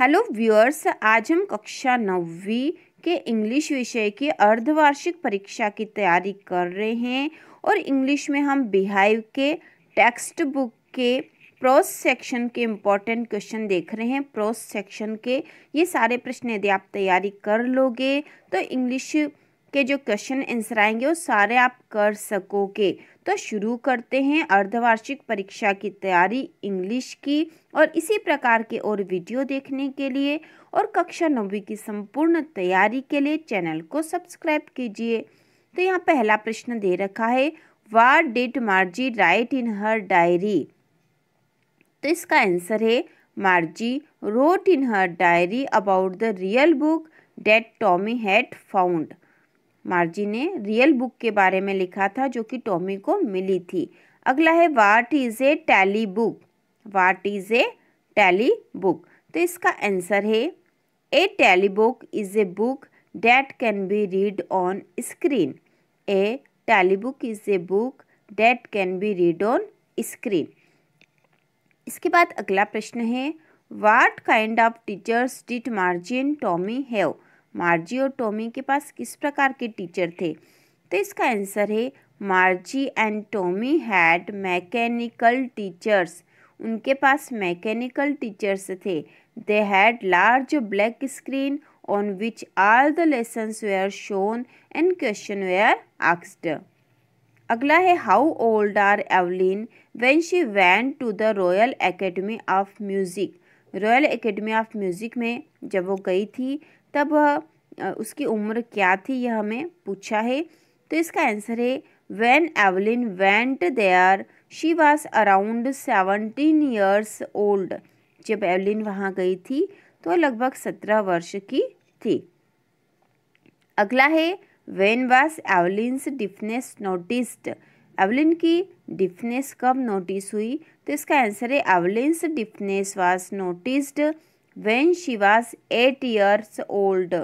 Hello viewers आज हम कक्षा नौवीं के इंग्लिश विषय की अर्धवार्षिक परीक्षा की तैयारी कर रहे हैं और इंग्लिश में हम बिहाइव के टेक्स्ट बुक के प्रोस सेक्शन के इम्पॉर्टेंट क्वेश्चन देख रहे हैं प्रोस सेक्शन के ये सारे प्रश्न यदि आप तैयारी कर लोगे तो इंग्लिश के जो क्वेश्चन आंसर आएंगे वो सारे आप कर सकोगे तो शुरू करते हैं अर्धवार्षिक परीक्षा की तैयारी इंग्लिश की और इसी प्रकार के और वीडियो देखने के लिए और कक्षा नौवीं की संपूर्ण तैयारी के लिए चैनल को सब्सक्राइब कीजिए तो यहाँ पहला प्रश्न दे रखा है वार डिट मार्जी राइट इन हर डायरी तो इसका आंसर है Margie wrote in her diary about the real book that Tommy had found Margie ने रियल बुक के बारे में लिखा था जो कि टॉमी को मिली थी अगला है what is a telly book what is a telly book तो इसका आंसर है a telly book is a book that can be read on screen a telly book is a book that can be read on screen इसके बाद अगला प्रश्न है what kind of teachers did Margie Tommy have Margie और Tommy के पास किस प्रकार के टीचर थे तो इसका आंसर है Margie and Tommy had mechanical teachers उनके पास मैकेनिकल टीचर्स थे they had large black screen on which all the lessons were shown and questions were आक्सड अगला है how old are Evelyn when she went to the Royal Academy of Music Royal Academy of Music में जब वो गई थी तब उसकी उम्र क्या थी यह हमें पूछा है तो इसका आंसर है when Evelyn went there she was around seventeen years old जब एवलिन वहाँ गई थी तो लगभग सत्रह वर्ष की थी अगला है when was Evelyn's deafness noticed Evelyn की डिफनेस कब नोटिस हुई तो इसका आंसर है Evelyn's deafness was noticed when she was eight years old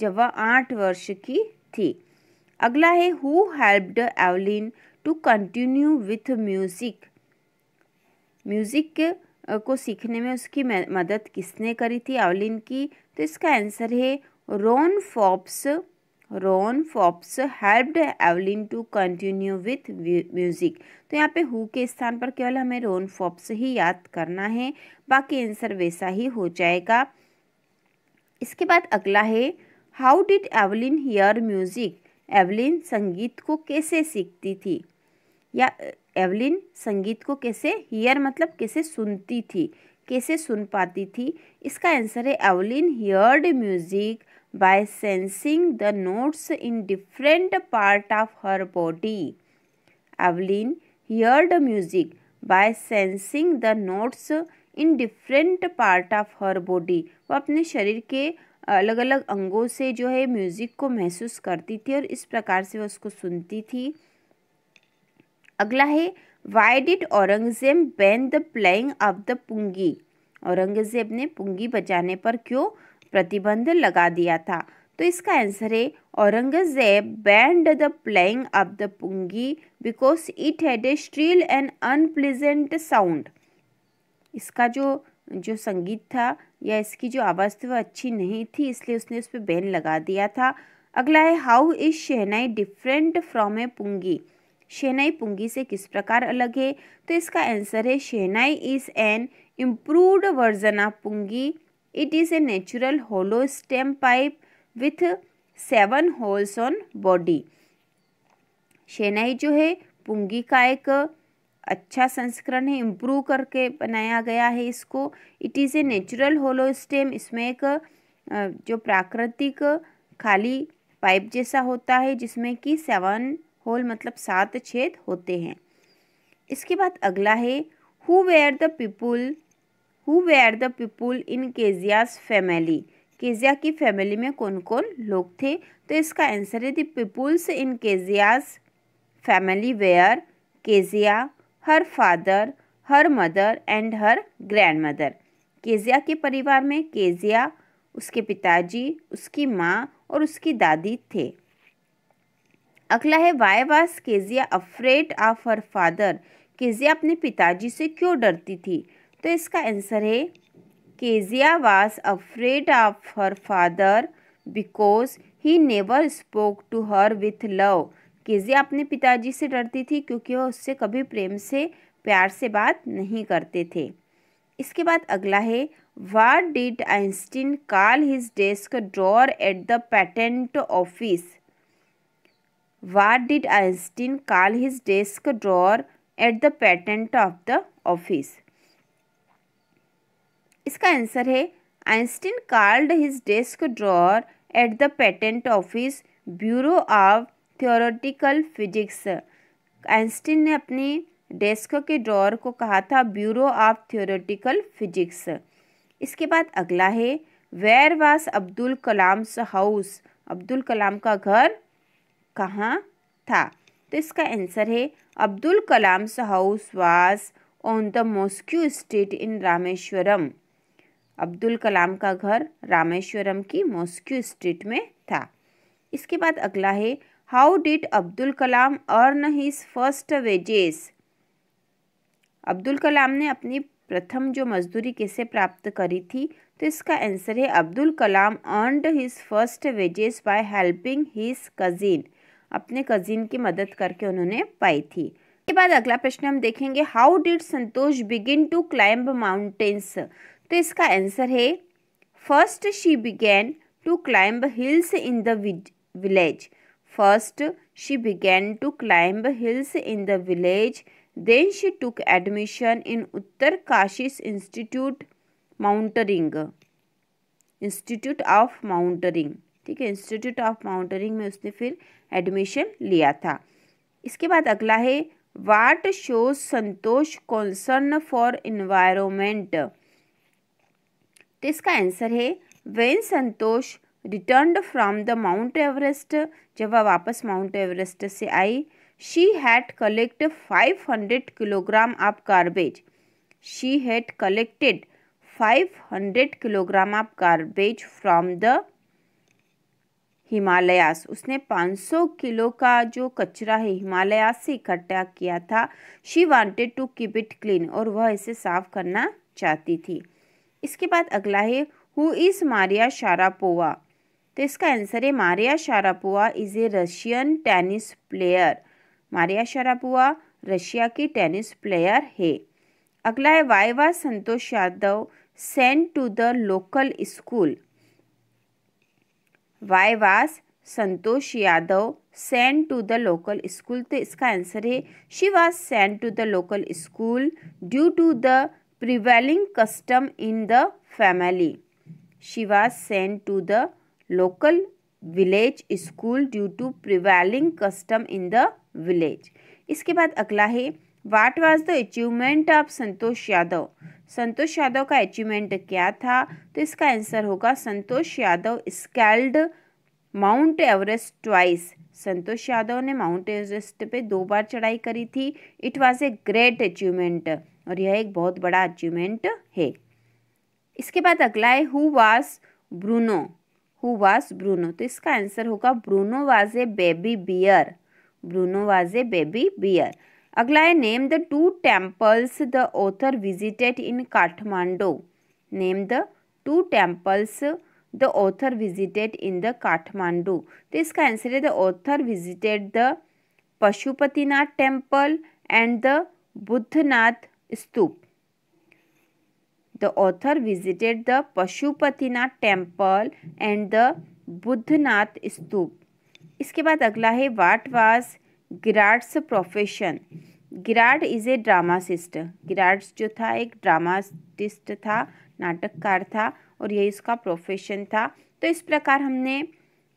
जब वह आठ वर्ष की थी अगला है who helped Evelyn to continue with music music को सीखने में उसकी मदद किसने करी थी एवलिन की तो इसका आंसर है Ron Forbes Ron Forbes helped Evelyn to continue with music तो यहाँ पे हु के स्थान पर केवल हमें रोन फॉप्स ही याद करना है बाकी आंसर वैसा ही हो जाएगा इसके बाद अगला है how did Evelyn hear music Evelyn संगीत को कैसे सीखती थी या एवलिन संगीत को कैसे हियर मतलब कैसे सुनती थी कैसे सुन पाती थी इसका आंसर है Evelyn heard music by sensing the notes in different part of her body. Evelyn heard music by sensing the notes in different part of her body. वह अपने शरीर के अलग अलग अंगों से जो है म्यूज़िक को महसूस करती थी और इस प्रकार से वह उसको सुनती थी अगला है why did Aurangzeb ban the playing of the pungi Aurangzeb ने पुंगी बजाने पर क्यों प्रतिबंध लगा दिया था तो इसका आंसर है Aurangzeb banned the playing of the pungi because it had a shrill and unpleasant sound इसका जो जो संगीत था या इसकी जो आवाज़ थी वह अच्छी नहीं थी इसलिए उसने उस पर बैन लगा दिया था अगला है how is shehnai different from a pungi shehnai pungi से किस प्रकार अलग है तो इसका आंसर है shehnai is an improved version of pungi It is a natural hollow stem pipe with seven holes on body shehnai जो है पुंगी का एक अच्छा संस्करण है इम्प्रूव करके बनाया गया है इसको it is a natural hollow stem इसमें एक जो प्राकृतिक खाली पाइप जैसा होता है जिसमें कि सेवन होल मतलब सात छेद होते हैं इसके बाद अगला है who were the people who were the people in Kezia's family Kezia की फैमिली में कौन कौन लोग थे तो इसका आंसर है the peoples in Kezia's family were Kezia her father her mother and her grandmother Kezia के परिवार में केजिया उसके पिताजी उसकी माँ और उसकी दादी थे अगला है why was Kezia afraid of her father Kezia अपने पिताजी से क्यों डरती थी तो इसका आंसर है Kezia was afraid of her father because he never spoke to her with love Kezia अपने पिताजी से डरती थी क्योंकि वह उससे कभी प्रेम से प्यार से बात नहीं करते थे इसके बाद अगला है what did Einstein call his desk drawer at the patent office what did Einstein call his desk drawer at the patent of the office इसका आंसर है Einstein called his desk drawer at the patent office bureau of theoretical physics Einstein ने अपनी desk के drawer को कहा था bureau of theoretical physics इसके बाद अगला है where was Abdul Kalam's house Abdul Kalam का घर कहाँ था तो इसका आंसर है Abdul Kalam's house was on the mosque street in Rameswaram Abdul Kalam का घर रामेश्वरम की मॉस्क्यू स्ट्रीट में था इसके बाद अगला है how did Abdul Kalam earn his first wages Abdul Kalam ने अपनी प्रथम जो मजदूरी कैसे प्राप्त करी थी तो इसका आंसर है Abdul Kalam earned his first wages by helping his cousin अपने कजिन की मदद करके उन्होंने पाई थी इसके बाद अगला प्रश्न हम देखेंगे how did Santosh begin to climb mountains तो इसका आंसर है first she began to climb hills in the village first she began to climb hills in the village then she took admission in Uttar Kashi's institute mountaineering institute of mountaineering ठीक है institute of माउंटरिंग में उसने फिर admission लिया था इसके बाद अगला है what shows Santosh concern for environment तो इसका आंसर है when Santosh return from the mount Everest जब वह वापस माउंट एवरेस्ट से आई she had collect 500 kilogram of garbage she had collected 500 kilogram of garbage from the Himalayas उसने 500 किलो का जो कचरा है हिमालयास से इकट्ठा किया था she wanted to keep it clean और वह इसे साफ करना चाहती थी इसके बाद अगला है हु इज़ मारिया शारापोवा तो इसका आंसर है Maria Sharapova is a Russian tennis player Maria Sharapova Russia की टेनिस प्लेयर है अगला है why Santosh Yadav send to the local school why was Santosh Yadav send to the local school तो इसका आंसर है she was send to the local school due to the prevailing custom in the family. She was sent to the local village school due to prevailing custom in the village. इसके बाद अगला है what was the achievement of Santosh Yadav Santosh Yadav का achievement क्या था तो इसका answer होगा Santosh Yadav scaled mount Everest twice Santosh Yadav ने माउंट एवरेस्ट पे दो बार चढ़ाई करी थी it was a great achievement और यह एक बहुत बड़ा अचीवमेंट है इसके बाद अगला है हु वास ब्रूनो हु वास ब्रूनो तो इसका आंसर होगा Bruno was a baby bear Bruno was a baby bear अगला है name the two temples the author visited in Kathmandu name the two temples the author visited in the Kathmandu तो इसका answer है the author visited the Pashupatinath temple and the Boudhanath stupa the author visited the Pashupatinath temple and the Boudhanath stupa इसके बाद अगला है what was Gerrard's profession Gerrard is A ड्रामासिस्ट Gerrard's जो था एक ड्रामाटिस्ट था नाटककार था और यही उसका प्रोफेशन था तो इस प्रकार हमने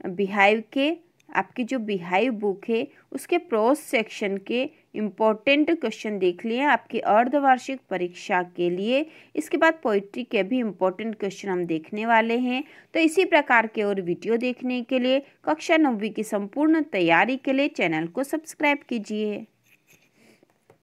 बिहाइव के आपकी जो बिहाइव बुक है उसके प्रोस सेक्शन के इम्पोर्टेंट क्वेश्चन देख लिए आपकी अर्धवार्षिक परीक्षा के लिए इसके बाद पोइट्री के भी इम्पोर्टेंट क्वेश्चन हम देखने वाले हैं तो इसी प्रकार के और वीडियो देखने के लिए कक्षा नब्बे की संपूर्ण तैयारी के लिए चैनल को सब्सक्राइब कीजिए